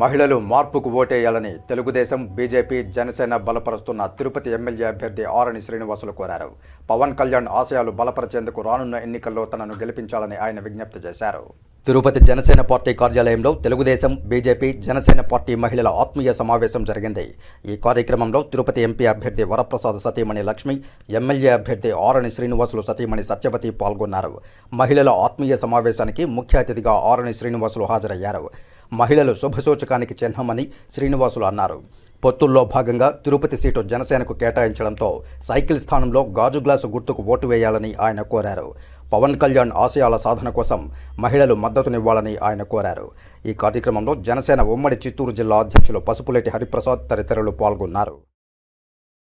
మహిళలు మార్పుకు ఓటేయాలని తెలుగుదేశం బీజేపీ జనసేన బలపరుస్తున్న తిరుపతి ఎమ్మెల్యే అభ్యర్థి ఆరణి శ్రీనివాసులు కోరారు పవన్ కళ్యాణ్ ఆశయాలు బలపరిచేందుకు రానున్న ఎన్నికల్లో తనను గెలిపించాలని ఆయన విజ్ఞప్తి చేశారు తిరుపతి జనసేన పార్టీ కార్యాలయంలో తెలుగుదేశం బీజేపీ జనసేన పార్టీ మహిళల ఆత్మీయ సమావేశం జరిగింది ఈ కార్యక్రమంలో తిరుపతి ఎంపీ అభ్యర్థి వరప్రసాద్ సతీమణి లక్ష్మి ఎమ్మెల్యే అభ్యర్థి ఆరణి శ్రీనివాసులు సతీమణి సత్యవతి పాల్గొన్నారు మహిళల ఆత్మీయ సమావేశానికి ముఖ్య అతిథిగా ఆరణి శ్రీనివాసులు హాజరయ్యారు మహిళలు శుభసూచకానికి చిహ్నమని శ్రీనివాసులు అన్నారు పొత్తుల్లో భాగంగా తిరుపతి సీటు జనసేనకు కేటాయించడంతో సైకిల్ స్థానంలో గాజు గ్లాసు గుర్తుకు ఓటు వేయాలని ఆయన కోరారు పవన్ కళ్యాణ్ ఆశయాల సాధన కోసం మహిళలు మద్దతునివ్వాలని ఆయన కోరారు ఈ కార్యక్రమంలో జనసేన ఉమ్మడి చిత్తూరు జిల్లా అధ్యక్షులు పసుపులేటి హరిప్రసాద్ తదితరులు పాల్గొన్నారు